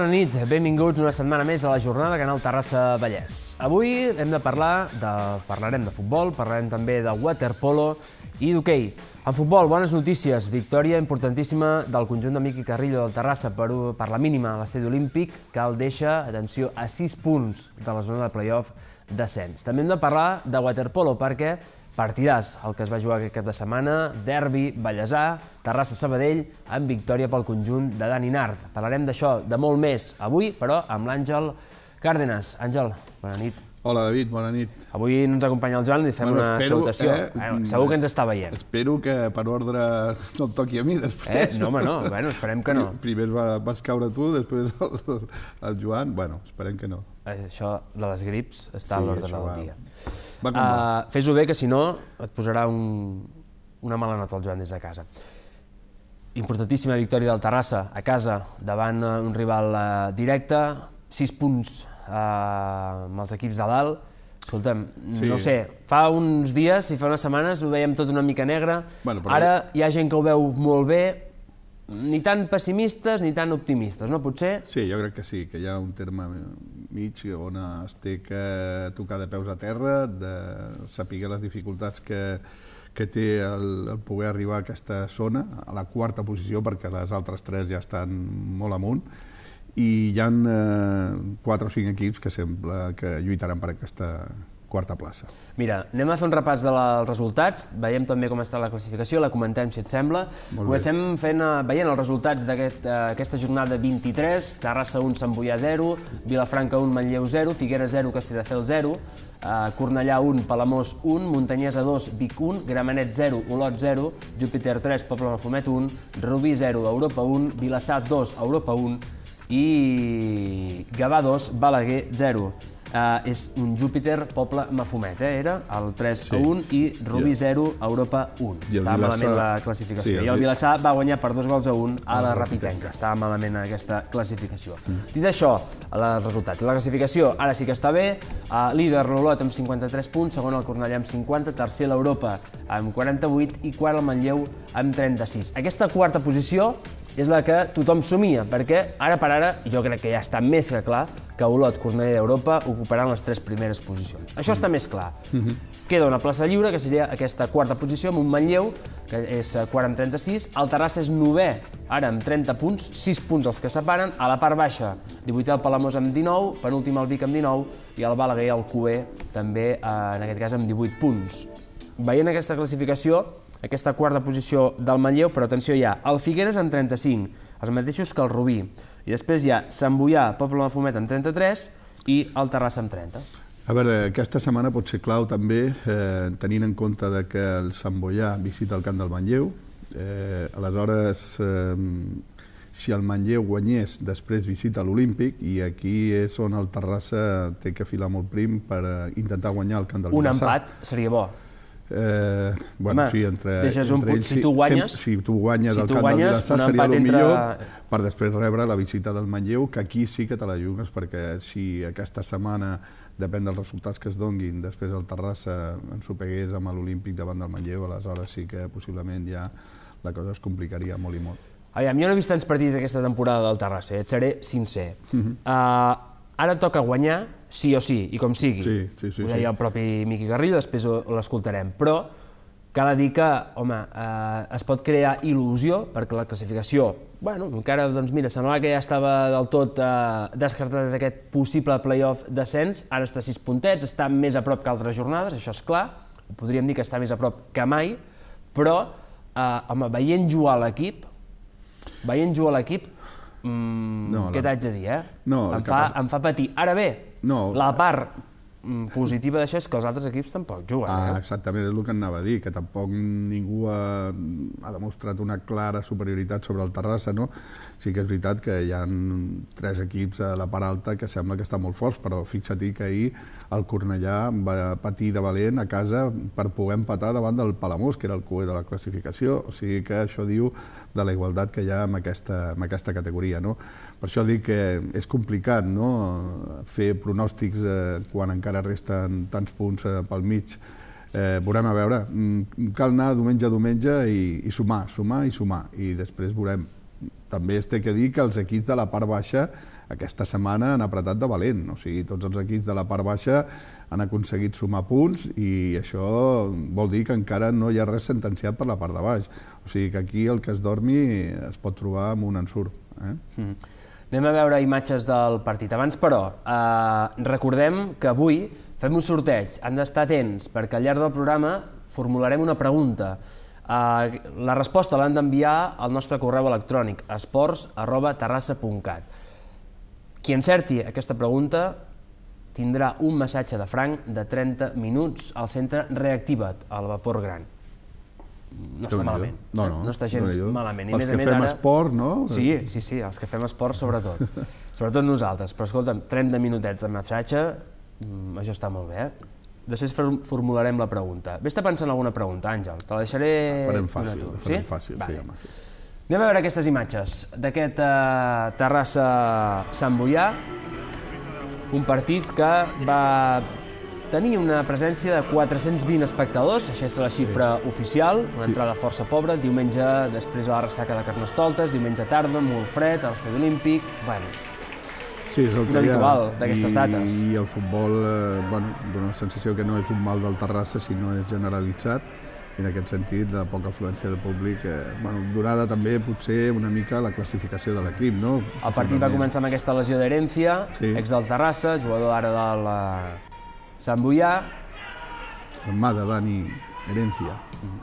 bona nit. Benvinguts una setmana més a la jornada Canal Terrassa Vallès. Avui hem de parlar de... parlarem de futbol, parlarem també de waterpolo i d'hoquei. En futbol, bones notícies. Victòria importantíssima del conjunt de Miqui Carrillo del Terrassa per, per la mínima a l'estadi olímpic, que el deixa, atenció, a 6 punts de la zona de playoff descens. També hem de parlar de waterpolo perquè Partidàs, el que es va jugar aquest cap de setmana, derbi, Vallèsà, Terrassa-Sabadell, amb victòria pel conjunt de Dani Nart. Parlarem d'això, de molt més, avui, però amb l'Àngel Cárdenas. Àngel, bona nit. Hola, David, bona nit. Avui no ens acompanya el Joan, li fem bueno, espero, una salutació. Eh, eh, segur que ens està veient. Espero que per ordre no et toqui a mi després. Eh? No, home, no, bueno, esperem que no. Primer va, vas caure tu, després el, el, Joan, bueno, esperem que no. Eh, això de les grips està sí, a l'ordre del va. dia. Va uh, Fes-ho bé, que si no et posarà un, una mala nota el Joan des de casa. Importantíssima victòria del Terrassa a casa davant eh, un rival directe, 6 punts eh, amb els equips de dalt. Escolta'm, sí. no sé, fa uns dies i fa unes setmanes ho veiem tot una mica negre. Bueno, però... Ara hi ha gent que ho veu molt bé, ni tan pessimistes ni tan optimistes, no? Potser... Sí, jo crec que sí, que hi ha un terme mig on es té que tocar de peus a terra, de saber les dificultats que, que té el, el poder arribar a aquesta zona, a la quarta posició, perquè les altres tres ja estan molt amunt, i hi ha eh, o cinc equips que sembla que lluitaran per aquesta quarta plaça. Mira, anem a fer un repàs dels resultats, veiem també com està la classificació, la comentem, si et sembla. Comencem fent, eh, veient els resultats d'aquesta eh, aquest, jornada 23, Terrassa 1, Sant Boià 0, Vilafranca 1, Manlleu 0, Figueres 0, Castelldefels 0, eh, Cornellà 1, Palamós 1, Montanyesa 2, Vic 1, Gramenet 0, Olot 0, Júpiter 3, Poble Mafumet 1, Rubí 0, Europa 1, Vilassar 2, Europa 1, i Gavà 2, Balaguer 0. Uh, ah, és un Júpiter, poble Mafumet, eh? era el 3 sí. a 1 i Rubí yeah. 0, Europa 1. I Estava Vilassar... malament la classificació. Sí, el... I el Vilassar va guanyar per dos gols a 1 a, a la, la Rapitenca. Estava malament aquesta classificació. Mm. Dit això, el resultat. La classificació ara sí que està bé. Uh, líder l'Olot amb 53 punts, segon el Cornellà amb 50, tercer l'Europa amb 48 i quart el Manlleu amb 36. Aquesta quarta posició és la que tothom somia, perquè ara per ara jo crec que ja està més que clar que Olot, Cornellà d'Europa ocuparan les tres primeres posicions. Això mm. està més clar. Mm -hmm. Queda una plaça lliure, que seria aquesta quarta posició, amb un Manlleu, que és eh, quart amb 36, el Terrassa és novè, ara amb 30 punts, 6 punts els que separen, a la part baixa, 18 el Palamós amb 19, penúltim el Vic amb 19, i el Balaguer i el Cué també, eh, en aquest cas, amb 18 punts. Veient aquesta classificació, aquesta quarta posició del Manlleu, però atenció hi ha el Figueres amb 35, els mateixos que el Rubí. I després hi ha Sant Boià, Poble de Fumet amb 33 i el Terrassa amb 30. A veure, aquesta setmana pot ser clau també, eh, tenint en compte de que el Sant Boià visita el camp del Manlleu. Eh, aleshores, eh, si el Manlleu guanyés, després visita l'Olímpic, i aquí és on el Terrassa té que filar molt prim per eh, intentar guanyar el camp del Vilassar. Un empat seria bo. Eh, bueno, Home, sí, entre, entre un ells, si tu guanyes, sempre, si tu guanyes si el tu camp guanyes, de Vilassar seria el entre... millor per després rebre la visita del Manlleu, que aquí sí que te la jugues, perquè si aquesta setmana, depèn dels resultats que es donguin, després el Terrassa ens ho pegués amb l'Olímpic davant del Manlleu, aleshores sí que possiblement ja la cosa es complicaria molt i molt. Aviam, jo no he vist tants partits aquesta temporada del Terrassa, eh? et seré sincer. Uh -huh. uh, Ara toca guanyar, sí o sí, i com sigui. Sí, sí, sí, Ho deia sí. el propi Miqui Garrillo, després l'escoltarem. Però cal dir que, home, eh, es pot crear il·lusió perquè la classificació, bueno, encara, doncs mira, semblava que ja estava del tot eh, descartat d'aquest possible playoff descens, ara està a sis puntets, està més a prop que altres jornades, això és clar, podríem dir que està més a prop que mai, però, eh, home, veient jugar l'equip, veient jugar l'equip, Mm, no, què t'haig de dir, eh? No, em, fa, em fa patir. Ara bé, no, la part Mm, positiva d'això és que els altres equips tampoc juguen. Ah, eh? Exactament, és el que anava a dir, que tampoc ningú ha, ha demostrat una clara superioritat sobre el Terrassa, no? Sí que és veritat que hi ha tres equips a la part alta que sembla que estan molt forts, però fixa-t'hi que ahir el Cornellà va patir de valent a casa per poder empatar davant del Palamós, que era el cué de la classificació, o sigui que això diu de la igualtat que hi ha en aquesta, en aquesta categoria, no? Per això dic que és complicat, no?, fer pronòstics eh, quan encara encara resten tants punts eh, pel mig. Eh, veurem a veure. Mm, cal anar diumenge a diumenge i, i sumar, sumar i sumar, i després veurem. També es té que dir que els equips de la part baixa aquesta setmana han apretat de valent, o sigui, tots els equips de la part baixa han aconseguit sumar punts i això vol dir que encara no hi ha res sentenciat per la part de baix. O sigui que aquí el que es dormi es pot trobar amb un ensurt. Eh? Mm -hmm. Anem a veure imatges del partit. Abans, però, eh, recordem que avui fem un sorteig. Han d'estar atents, perquè al llarg del programa formularem una pregunta. Eh, la resposta l'han d'enviar al nostre correu electrònic, esports.terrassa.cat. Qui encerti aquesta pregunta tindrà un massatge de franc de 30 minuts al centre Reactiva't, al Vapor Gran no està malament. No, no, no està gens no malament. I els més que més, fem ara... esport, no? Sí, sí, sí, els que fem esport sobretot. sobretot nosaltres. Però escolta'm, 30 minutets de massatge, mm, això està molt bé, eh? Després formularem la pregunta. Ves te pensant alguna pregunta, Àngel. Te la deixaré... La Farem fàcil, la farem sí? fàcil, vale. sí, home. Anem a veure aquestes imatges d'aquest eh, Terrassa-Sant Boià, un partit que va tenia una presència de 420 espectadors, això és la xifra sí. oficial, una sí. entrada força pobra, diumenge després de la ressaca de Carnestoltes, diumenge tarda, molt fred, a l'estadi olímpic, bueno, Sí, és el que hi ha. d'aquestes dates. I el futbol, eh, bueno, dona la sensació que no és un mal del Terrassa, sinó és generalitzat, i en aquest sentit la poca afluència de públic, eh, bueno, donada també potser una mica la classificació de l'equip, no? El partit va començar amb aquesta lesió d'herència, sí. ex del Terrassa, jugador ara de la Sant Boià... Armada, Dani, herència. Mm-hmm.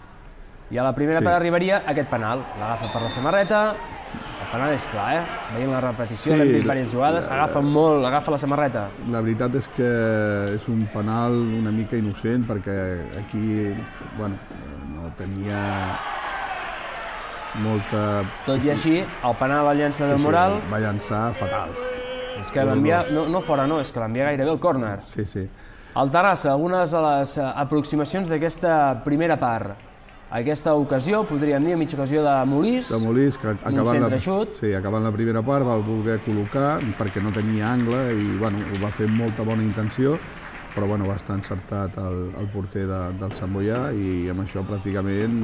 I a la primera sí. per arribaria aquest penal. L'agafa per la samarreta, el penal és clar, eh? Veient la repetició, sí, l'hem vist diverses jugades, la, agafa molt, agafa la samarreta. La veritat és que és un penal una mica innocent, perquè aquí, bueno, no tenia molta... Tot i així, el penal va llançar sí, del Moral... Sí, va llançar fatal. És que l'envia... No, no fora, no, és que l'envia gairebé el córner. Sí, sí. El Terrassa, una de les eh, aproximacions d'aquesta primera part. Aquesta ocasió, podríem dir, mitja ocasió de Molís. De Molís, que acabant la, sí, acabant la primera part va voler col·locar perquè no tenia angle i bueno, ho va fer amb molta bona intenció però bueno, va estar encertat el, el porter de, del Sant Boià i amb això pràcticament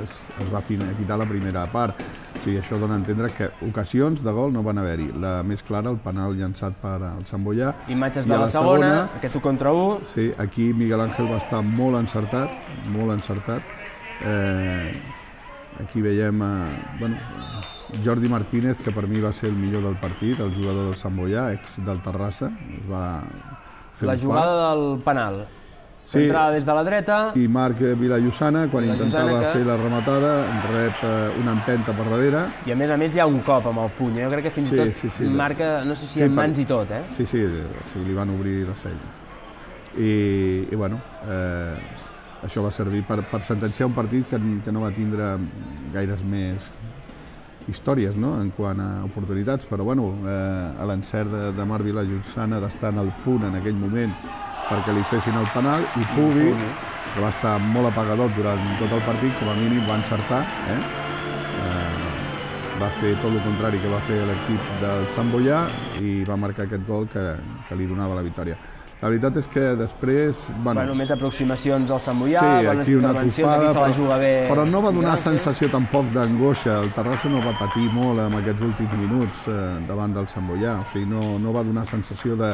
es, es va fin quitar la primera part. O sigui, això dona a entendre que ocasions de gol no van haver-hi. La més clara, el penal llançat per al Boià. Imatges de la, la segona, segona, aquest 1 contra 1. Sí, aquí Miguel Ángel va estar molt encertat, molt encertat. Eh, aquí veiem... Eh, bueno, Jordi Martínez, que per mi va ser el millor del partit, el jugador del Sant Boià, ex del Terrassa, es va, la jugada fart. del penal. Sí. Entrada des de la dreta. I Marc Vilallosana, quan Vila intentava que... fer la rematada, rep eh, una empenta per darrere. I a més a més hi ha un cop amb el puny. Eh? Jo crec que fins i sí, tot sí, sí, marca, no sé si sí, amb mans per... i tot, eh? Sí, sí, o sigui, li van obrir la cella. I, i bueno, eh, això va servir per, per sentenciar un partit que, que no va tindre gaires més històries no? en quant a oportunitats, però bueno, eh, l'encert de, de Vila Jussana d'estar en el punt en aquell moment perquè li fessin el penal i Pubi, eh? que va estar molt apagador durant tot el partit, com a mínim va encertar, eh? eh va fer tot el contrari que va fer l'equip del Sant Boià i va marcar aquest gol que, que li donava la victòria. La veritat és que després... Bueno, bueno més aproximacions al Sant Mollà, sí, bones aquí una intervencions, topada, aquí se la juga bé... Però no va donar Llorenç. sensació tampoc d'angoixa. El Terrassa no va patir molt en aquests últims minuts eh, davant del Sant Mollà. O sigui, no, no va donar sensació de,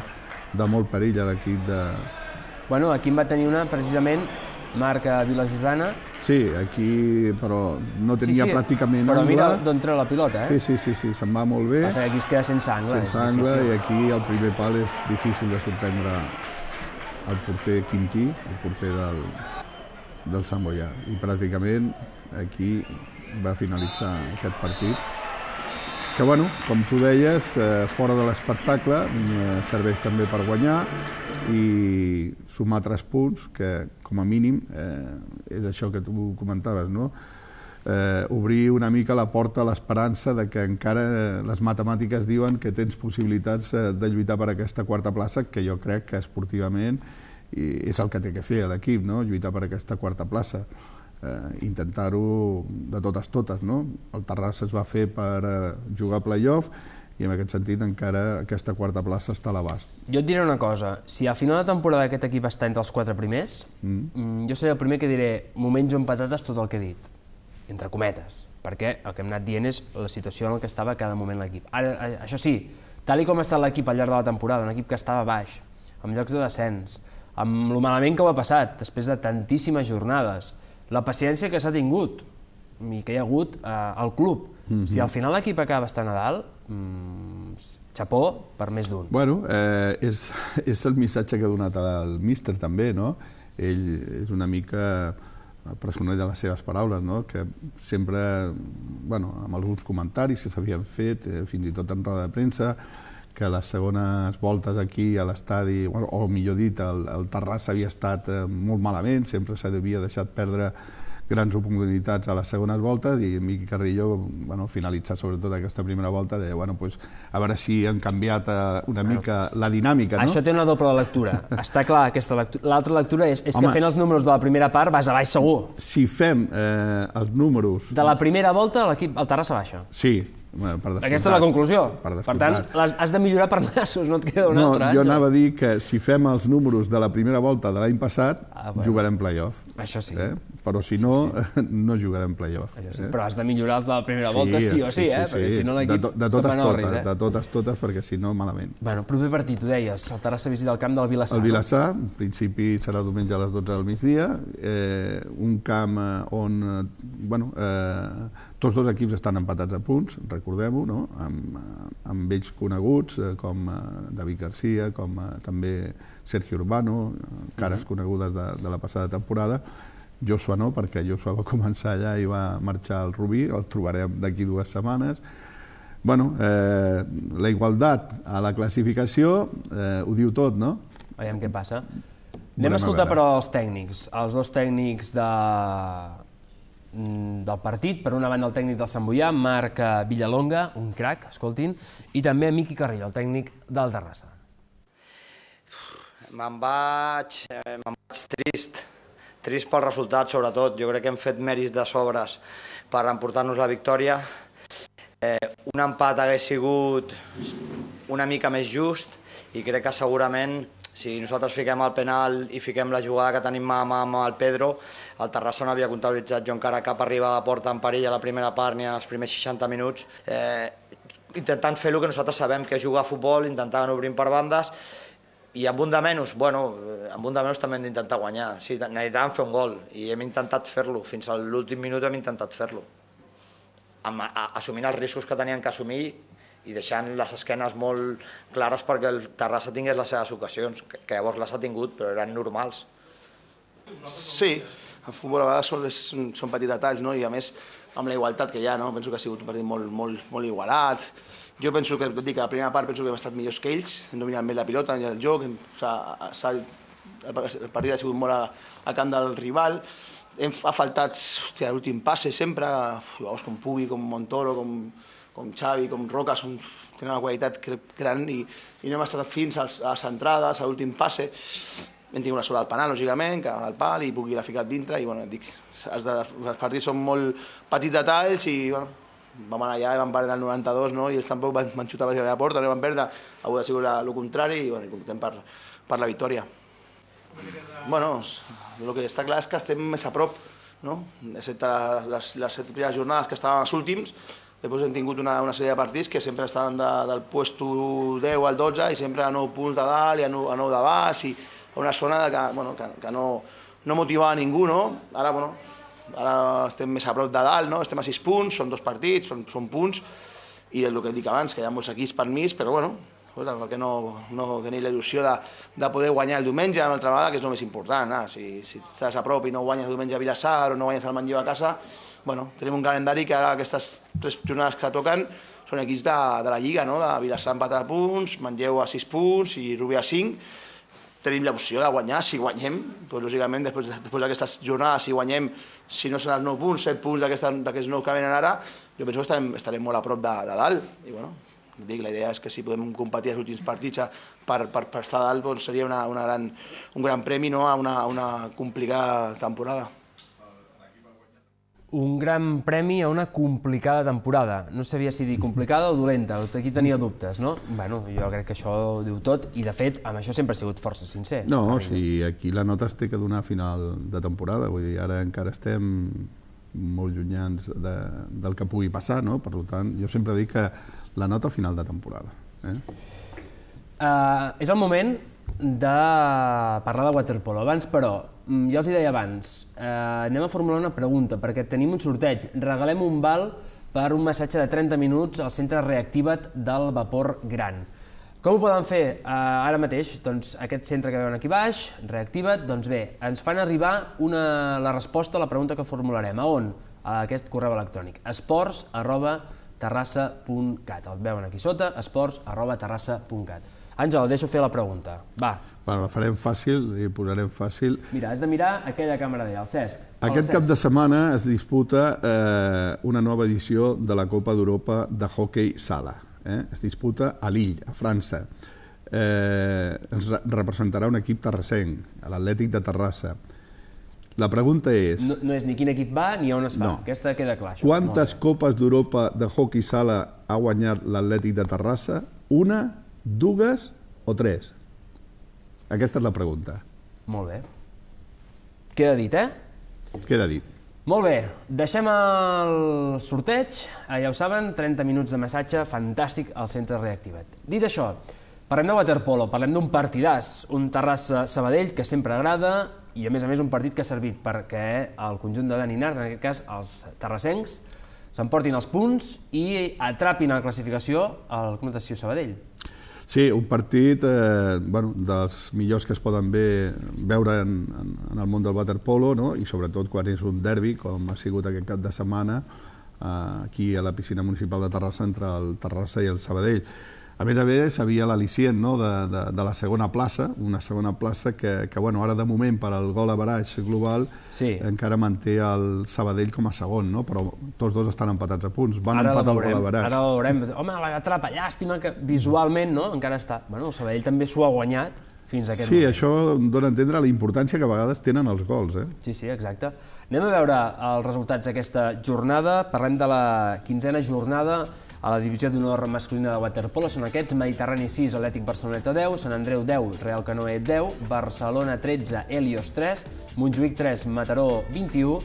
de molt perill a l'equip de... Bueno, aquí en va tenir una, precisament, marca Vila Josana. Sí, aquí, però no tenia sí, sí. pràcticament però angle. Però mira d'on treu la pilota, eh? Sí, sí, sí, sí se'n va molt bé. Passa que aquí es queda sense angle. Sense angle, i aquí el primer pal és difícil de sorprendre el porter Quintí, el porter del, del Samoyà. I pràcticament aquí va finalitzar aquest partit que, bueno, com tu deies, eh, fora de l'espectacle eh, serveix també per guanyar, i sumar tres punts que, com a mínim, eh, és això que tu comentaves, no? eh, obrir una mica la porta a l'esperança de que encara eh, les matemàtiques diuen que tens possibilitats eh, de lluitar per aquesta quarta plaça, que jo crec que esportivament és el que té que fer l'equip, no? lluitar per aquesta quarta plaça. Eh, Intentar-ho de totes totes. No? El Terrassa es va fer per eh, jugar a playoff i en aquest sentit encara aquesta quarta plaça està a l'abast. Jo et diré una cosa, si a final de temporada aquest equip està entre els quatre primers, mm. mm jo seré el primer que diré moment Joan Pesats és tot el que he dit, entre cometes, perquè el que hem anat dient és la situació en què que estava cada moment l'equip. Ara, això sí, tal com ha estat l'equip al llarg de la temporada, un equip que estava baix, amb llocs de descens, amb el malament que ho ha passat després de tantíssimes jornades, la paciència que s'ha tingut i que hi ha hagut eh, al club. Mm -hmm. Si al final l'equip acaba estant a dalt, mm, xapó per més d'un. Bueno, eh, és, és el missatge que ha donat el míster també, no? Ell és una mica personal de les seves paraules, no? que sempre, bueno, amb alguns comentaris que s'havien fet, eh, fins i tot en roda de premsa, que les segones voltes aquí a l'estadi, bueno, o millor dit, el, el Terrassa havia estat eh, molt malament, sempre s'havia deixat perdre grans oportunitats a les segones voltes i Miqui Carrillo, bueno, finalitzar sobretot aquesta primera volta, de, bueno, pues, a veure si han canviat eh, una mica la dinàmica, no? Això té una doble lectura. Està clar, aquesta lectura. L'altra lectura és, és Home, que fent els números de la primera part vas a baix segur. Si fem eh, els números... De la primera volta l'equip, el Terrassa baixa. Sí, per Aquesta és la conclusió. Per, per tant, has de millorar per nassos, no et queda una no, altra. No, jo eh, anava a dir que si fem els números de la primera volta de l'any passat, ah, bueno. jugarem play-off. Això sí. Eh? Però si no, sí. no jugarem play-off. Sí. Eh? Però has de millorar els de la primera sí, volta sí o sí, sí, sí eh? Sí, perquè si no l'equip... De, to de totes, totes, eh? de totes, totes, perquè si no, malament. Bueno, proper partit, ho deies, el Terrassa visita el camp del Vilassar. El Vilassar, no? en principi serà diumenge a les 12 del migdia, eh, un camp eh, on, eh, bueno, eh, tots dos equips estan empatats a punts, recordem-ho, no? amb, eh, amb vells coneguts eh, com eh, David Garcia, com també Sergio Urbano, cares uh -huh. conegudes de, de la passada temporada, Joshua no, perquè Joshua va començar allà i va marxar al Rubí, el trobarem d'aquí dues setmanes. Bueno, eh, la igualtat a la classificació eh, ho diu tot, no? Veiem què passa. Anem a escoltar, però, els tècnics, els dos tècnics de, Mm, del partit. Per una banda, el tècnic del Sant Boià, Marc eh, Villalonga, un crac, escoltin, i també Miqui Carril, el tècnic del Terrassa. Me'n vaig, eh, me vaig trist, trist pel resultat, sobretot. Jo crec que hem fet mèrits de sobres per emportar-nos la victòria. Eh, un empat hagués sigut una mica més just i crec que segurament si nosaltres fiquem el penal i fiquem la jugada que tenim mà a mà amb el Pedro, el Terrassa no havia comptabilitzat jo encara cap arriba a porta en perill a la primera part ni en els primers 60 minuts. Eh, intentant fer el que nosaltres sabem, que és jugar a futbol, intentaven obrint per bandes, i amb un de menys, bueno, eh, amb un de menys també hem d'intentar guanyar. Sí, necessitàvem fer un gol i hem intentat fer-lo. Fins a l'últim minut hem intentat fer-lo. Assumint els riscos que tenien que assumir i deixant les esquenes molt clares perquè el Terrassa tingués les seves ocasions, que, llavors les ha tingut, però eren normals. Sí, el futbol a vegades són, són, petits detalls, no? i a més amb la igualtat que hi ha, no? penso que ha sigut un partit molt, molt, molt igualat, jo penso que, dic, a la primera part penso que hem estat millors que ells, hem dominat més la pilota, el joc, hem, s ha, s ha, el partit ha sigut molt a, a camp del rival, hem, ha faltat l'últim passe sempre, jugadors com Pugui, com Montoro, com com Xavi, com Roca, són, tenen una qualitat gran i, i no hem estat fins als, a les entrades, a l'últim passe. Hem tingut la sort del penal, lògicament, que el pal i pugui l'ha ficat dintre i, bueno, et dic, els, de, els partits són molt petits detalls i, bueno, vam anar allà i vam perdre el 92, no? I ells tampoc van, van xutar per a la porta, no van perdre. Avui ha sigut la, el contrari i, bueno, comptem per, per la victòria. Bueno, el que està clar és que estem més a prop, no? excepte les, les set primeres jornades que estàvem els últims, Després hem tingut una, una sèrie de partits que sempre estaven de, del puesto 10 al 12 i sempre a 9 punts de dalt i a 9, a 9 de baix i a una zona que, bueno, que, que no, no motivava a ningú, no? Ara, bueno, ara estem més a prop de dalt, no? Estem a 6 punts, són dos partits, són, són punts, i el que dic abans, que hi ha molts equips per mig, però bueno, escolta, perquè no, no tenir la il·lusió de, de poder guanyar el diumenge una altra vegada, que és el més important. Eh? Si, si estàs a prop i no guanyes el diumenge a Vilassar o no guanyes el Manlleu a casa, bueno, tenim un calendari que ara aquestes tres jornades que toquen són equips de, de la Lliga, no? de Vilassar amb 4 punts, Manlleu a 6 punts i Rubi a 5. Tenim l'opció de guanyar, si guanyem, doncs, lògicament, després, després d'aquestes jornades, si guanyem, si no són els 9 punts, 7 punts d'aquests 9 que venen ara, jo penso que estarem, estarem molt a prop de, de dalt. I, bueno, Dic, la idea és que si podem competir els últims partits a, per, per, per estar dalt doncs seria una, una gran, un gran premi no? a una, una complicada temporada. Un gran premi a una complicada temporada. No sabia si dir complicada o dolenta, aquí tenia dubtes, no? Bueno, jo crec que això ho diu tot i, de fet, amb això sempre ha sigut força sincer. No, o sigui, aquí la nota es té que donar a final de temporada, vull dir, ara encara estem molt llunyans de, del que pugui passar, no? Per tant, jo sempre dic que la nota final de temporada. Eh? Uh, és el moment de parlar de waterpolo. Abans, però, mm, jo els hi deia abans, eh, uh, anem a formular una pregunta, perquè tenim un sorteig. Regalem un val per un massatge de 30 minuts al centre Reactiva't del Vapor Gran. Com ho poden fer uh, ara mateix? Doncs aquest centre que veuen aquí baix, Reactiva't, doncs bé, ens fan arribar una, la resposta a la pregunta que formularem. A on? A aquest correu electrònic. esports arroba terrassa.cat. El veuen aquí sota, esports arroba terrassa.cat. Àngel, el deixo fer la pregunta. Va. Bueno, la farem fàcil i posarem fàcil. Mira, has de mirar aquella càmera d'allà, el Cesc. Aquest el cap de setmana es disputa eh, una nova edició de la Copa d'Europa de hockey sala. Eh? Es disputa a Lille, a França. Eh, ens representarà un equip terrassenc, l'Atlètic de Terrassa. La pregunta és... No, no és ni quin equip va ni on es fa, no. aquesta queda clar. Això. Quantes Copes d'Europa de hockey sala ha guanyat l'Atlètic de Terrassa? Una, dues o tres? Aquesta és la pregunta. Molt bé. Queda dit, eh? Queda dit. Molt bé, deixem el sorteig. Ah, ja ho saben, 30 minuts de massatge fantàstic al centre reactivat. Dit això, parlem de waterpolo, parlem d'un partidàs, un Terrassa-Sabadell que sempre agrada, i a més a més un partit que ha servit perquè el conjunt de Dani Nard, en aquest cas els terrassencs, s'emportin els punts i atrapin a la classificació el Club Natació Sabadell. Sí, un partit eh, bueno, dels millors que es poden ve, veure en, en, en el món del waterpolo no? i sobretot quan és un derbi, com ha sigut aquest cap de setmana, eh, aquí a la piscina municipal de Terrassa entre el Terrassa i el Sabadell a més a més, havia l'alicient no? de, de, de la segona plaça, una segona plaça que, que bueno, ara de moment per al gol a baraix global sí. encara manté el Sabadell com a segon, no? però tots dos estan empatats a punts. Van ara empatar el gol a baraix. Ara veurem. Home, la trapa, llàstima que visualment no? encara està... Bueno, el Sabadell també s'ho ha guanyat fins a aquest sí, moment. Sí, això dona a entendre la importància que a vegades tenen els gols. Eh? Sí, sí, exacte. Anem a veure els resultats d'aquesta jornada. Parlem de la quinzena jornada a la divisió d'honor masculina de waterpolo són aquests Mediterrani 6, Atlètic Barceloneta 10, Sant Andreu 10, Real Canoe 10, Barcelona 13, Helios 3, Montjuïc 3, Mataró 21,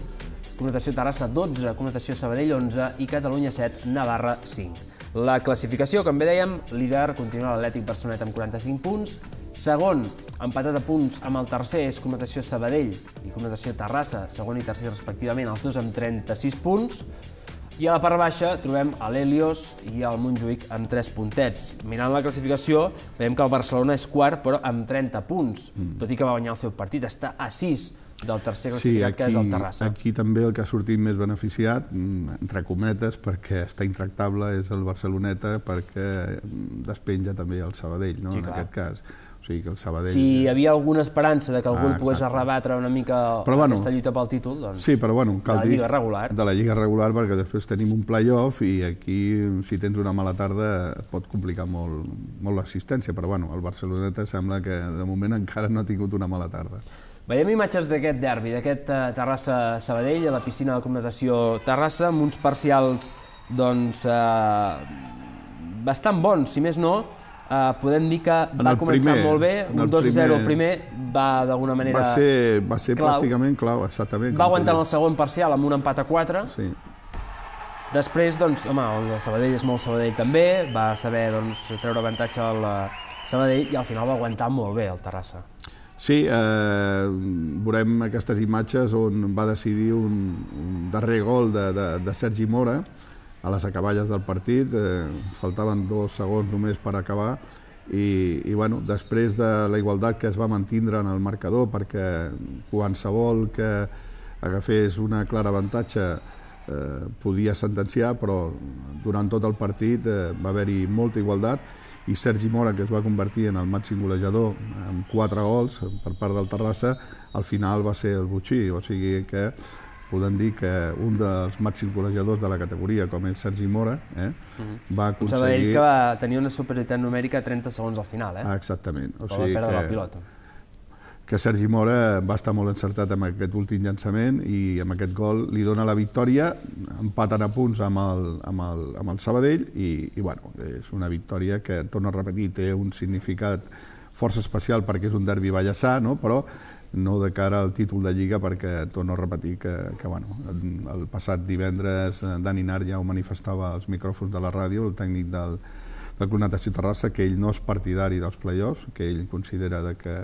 connotació Terrassa 12, connotació Sabadell 11 i Catalunya 7, Navarra 5. La classificació, com bé dèiem, líder continua l'Atlètic Barceloneta amb 45 punts, segon, empatat a punts amb el tercer és connotació Sabadell i connotació Terrassa, segon i tercer respectivament, els dos amb 36 punts, i a la part baixa trobem l'Helios i al Montjuïc amb 3 puntets. Mirant la classificació, veiem que el Barcelona és quart, però amb 30 punts, mm. tot i que va guanyar el seu partit. Està a 6 del tercer classificat, sí, aquí, que és el Terrassa. Aquí també el que ha sortit més beneficiat, mm, entre cometes, perquè està intractable, és el Barceloneta, perquè mm, despenja també el Sabadell, no? Sí, en aquest cas sigui que el Sabadell... Si hi havia alguna esperança de que algun ah, pogués arrebatre una mica però, bueno, aquesta lluita pel títol, doncs... Sí, però bueno, cal de la Lliga dir, regular. De la Lliga regular, perquè després tenim un playoff i aquí, si tens una mala tarda, pot complicar molt, molt l'assistència, però bueno, el Barceloneta sembla que de moment encara no ha tingut una mala tarda. Veiem imatges d'aquest derbi, d'aquest uh, eh, Terrassa-Sabadell, a la piscina de conmemoració Terrassa, amb uns parcials doncs, eh, uh, bastant bons, si més no, eh, podem dir que en va començar primer, molt bé, un 2-0 el primer va d'alguna manera... Va ser, va ser clau. pràcticament clau, exactament. Va aguantar en el segon parcial amb un empat a 4. Sí. Després, doncs, home, el Sabadell és molt Sabadell també, va saber doncs, treure avantatge al eh, Sabadell i al final va aguantar molt bé el Terrassa. Sí, eh, veurem aquestes imatges on va decidir un, un darrer gol de, de, de Sergi Mora, a les acaballes del partit, eh, faltaven dos segons només per acabar, i, i bueno, després de la igualtat que es va mantindre en el marcador, perquè qualsevol que agafés una clara avantatge eh, podia sentenciar, però durant tot el partit eh, va haver-hi molta igualtat i Sergi Mora, que es va convertir en el màxim golejador amb quatre gols per part del Terrassa, al final va ser el butxí, o sigui que podem dir que un dels màxims golejadors de la categoria, com és Sergi Mora, eh, uh mhm. -huh. va aconseguir... Un que va tenir una superioritat numèrica 30 segons al final, eh? Ah, exactament. O sigui va perdre que... la pilota que Sergi Mora va estar molt encertat amb aquest últim llançament i amb aquest gol li dona la victòria, empaten a punts amb el, amb el, amb el Sabadell i, i bueno, és una victòria que, torno a repetir, té un significat força especial perquè és un derbi ballassà, no? però no de cara al títol de Lliga, perquè torno a repetir que, que bueno, el passat divendres eh, Dani Nar ja ho manifestava als micròfons de la ràdio, el tècnic del, del Club Natació Terrassa, que ell no és partidari dels play-offs, que ell considera de que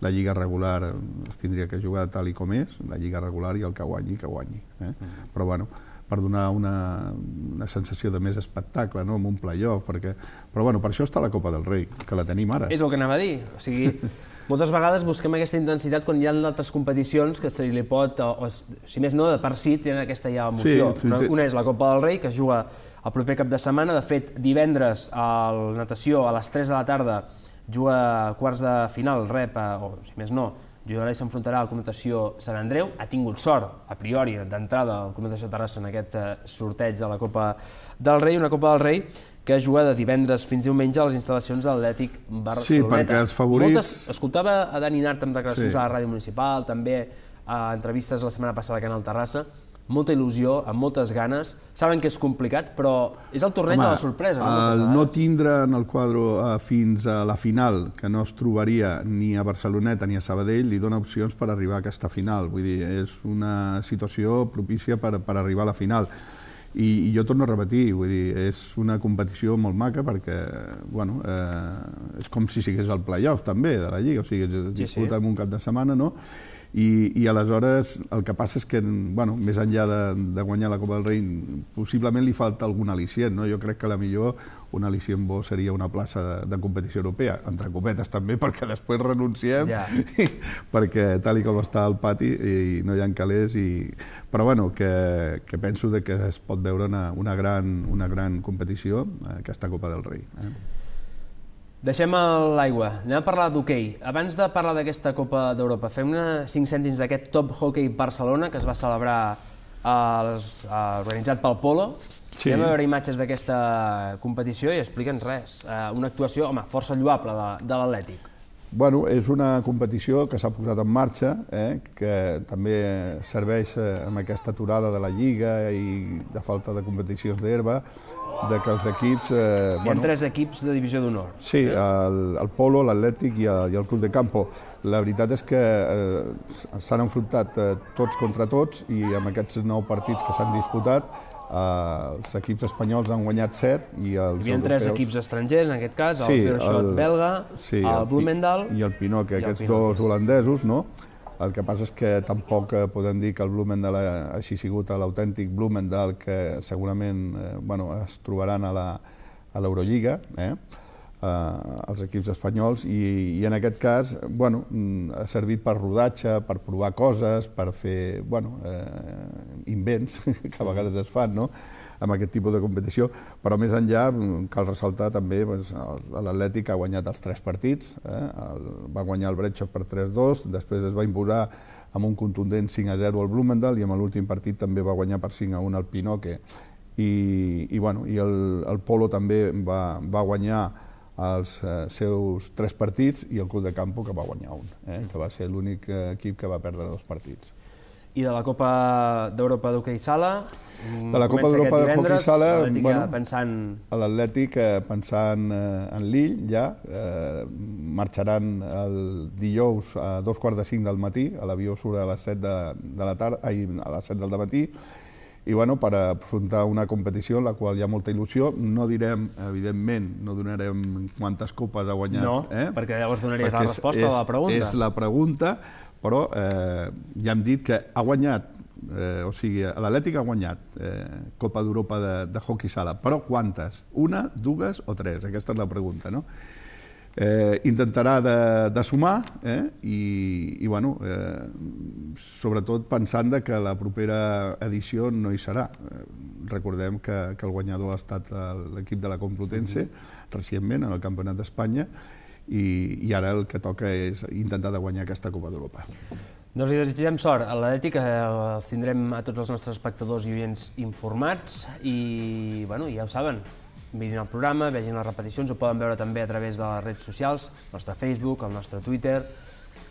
la Lliga regular es tindria que jugar tal i com és, la Lliga regular i el que guanyi, que guanyi. Eh? Mm. Però bueno, per donar una, una sensació de més espectacle, no? amb un playoff, perquè... però bueno, per això està la Copa del Rei, que la tenim ara. És el que anava a dir, o sigui, moltes vegades busquem aquesta intensitat quan hi ha altres competicions que se li pot, o, o si més no, de per si tenen aquesta ja emoció. Sí, sí, una, una és la Copa del Rei, que es juga el proper cap de setmana, de fet, divendres a la natació a les 3 de la tarda juga a quarts de final, rep, o si més no, jugarà i s'enfrontarà al Connotació Sant Andreu. Ha tingut sort, a priori, d'entrada al de Terrassa en aquest eh, sorteig de la Copa del Rei, una Copa del Rei que ha jugat de divendres fins diumenge a les instal·lacions de l'Atlètic Barcelona. Sí, perquè els favorits... Moltes, escoltava a Dani Nart amb declaracions sí. a la ràdio municipal, també a entrevistes la setmana passada a Canal Terrassa, molta il·lusió, amb moltes ganes. Saben que és complicat, però és el torneig Home, de la sorpresa. No? El eh, no tindre en el quadro eh, fins a la final, que no es trobaria ni a Barceloneta ni a Sabadell, li dona opcions per arribar a aquesta final. Vull dir, és una situació propícia per, per arribar a la final. I, i jo torno a repetir, vull dir, és una competició molt maca perquè, bueno, eh, és com si sigués el playoff també de la Lliga, o sigui, es disputa sí, sí. en un cap de setmana, no?, i, i aleshores el que passa és que, bueno, més enllà de, de guanyar la Copa del Rei, possiblement li falta algun al·licient, no? Jo crec que la millor un al·licient bo seria una plaça de, de competició europea, entre copetes també, perquè després renunciem, yeah. I, perquè tal i com està el pati i, i no hi ha calés, i... però bueno, que, que penso de que es pot veure una, una, gran, una gran competició, aquesta Copa del Rei. Eh? Deixem l'aigua, anem a parlar d'hoquei. Abans de parlar d'aquesta Copa d'Europa, fem una 5 cèntims d'aquest Top Hockey Barcelona que es va celebrar als, eh, organitzat pel Polo. Sí. Anem a veure imatges d'aquesta competició i explica'ns res. Eh, una actuació, home, força lluable de, de l'Atlètic. Bueno, és una competició que s'ha posat en marxa, eh, que també serveix en eh, amb aquesta aturada de la Lliga i de falta de competicions d'herba, de que els equips... Eh, Hi ha tres equips de divisió d'honor. Sí, eh? el, el Polo, l'Atlètic i, el, i el Club de Campo. La veritat és que eh, s'han enfrontat eh, tots contra tots i amb aquests nou partits que s'han disputat Uh, els equips espanyols han guanyat 7 i els europeus... Hi havia europeus... tres equips estrangers, en aquest cas, el Pirochot belga, sí, el, el Blumendal... I el Pinot, que aquests dos holandesos, no? El que passa és que tampoc eh, podem dir que el Blumendal hagi sigut l'autèntic Blumendal que segurament eh, bueno, es trobaran a l'Eurolliga, eh? eh, els equips espanyols i, i en aquest cas bueno, mm, ha servit per rodatge, per provar coses, per fer bueno, eh, invents que a vegades es fan no? amb aquest tipus de competició, però més enllà mm, cal ressaltar també doncs, l'Atlètic ha guanyat els tres partits, eh? el, va guanyar el Brecho per 3-2, després es va imposar amb un contundent 5-0 al Blumenthal i amb l'últim partit també va guanyar per 5-1 al Pinoque i, i, bueno, i el, el Polo també va, va guanyar els eh, seus tres partits i el Club de Campo que va guanyar un, eh, que va ser l'únic equip que va perdre dos partits. I de la Copa d'Europa d'Hockey Sala? Mm, de la Copa d'Europa d'Hockey Sala... L'Atlètic bueno, pensant... L'Atlètic eh, pensant eh, en l'Ill, ja. Eh, marxaran el dijous a dos quarts de cinc del matí, a l'avió surt a les set de, de la tarda, ai, a les set del matí, i bueno, per afrontar una competició en la qual hi ha molta il·lusió. No direm, evidentment, no donarem quantes copes ha guanyat. No, eh? perquè llavors donaries perquè la resposta és, a la pregunta. És la pregunta, però eh, ja hem dit que ha guanyat, eh, o sigui, l'Atlètic ha guanyat eh, Copa d'Europa de, de hockey sala, però quantes? Una, dues o tres? Aquesta és la pregunta, no? eh, intentarà de, de sumar eh, i, i bueno, eh, sobretot pensant de que la propera edició no hi serà. Eh, recordem que, que el guanyador ha estat l'equip de la Complutense recentment en el Campionat d'Espanya i, i ara el que toca és intentar de guanyar aquesta Copa d'Europa. Doncs li desitgem sort a l'Atlètic, els tindrem a tots els nostres espectadors i oients informats i, bueno, ja ho saben, Vegin el programa, vegin les repeticions, ho poden veure també a través de les redes socials, el nostre Facebook, el nostre Twitter,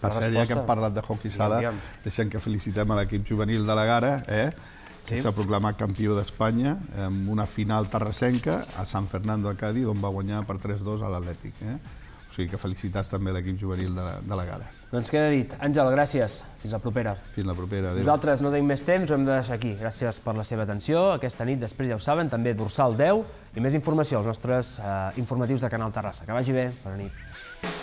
per cert, ja que hem parlat de hockey sala, deixem que felicitem a l'equip juvenil de la Gara, eh? Sí. que s'ha proclamat campió d'Espanya amb una final terrassenca a Sant Fernando a Cádiz, on va guanyar per 3-2 a l'Atlètic. Eh? sigui que felicitats també a l'equip juvenil de la, de la Gala. Doncs queda dit. Àngel, gràcies. Fins la propera. Fins la propera. Adéu. Nosaltres no tenim més temps, ho hem de deixar aquí. Gràcies per la seva atenció. Aquesta nit, després ja ho saben, també Dorsal 10 i més informació als nostres eh, informatius de Canal Terrassa. Que vagi bé. Bona nit.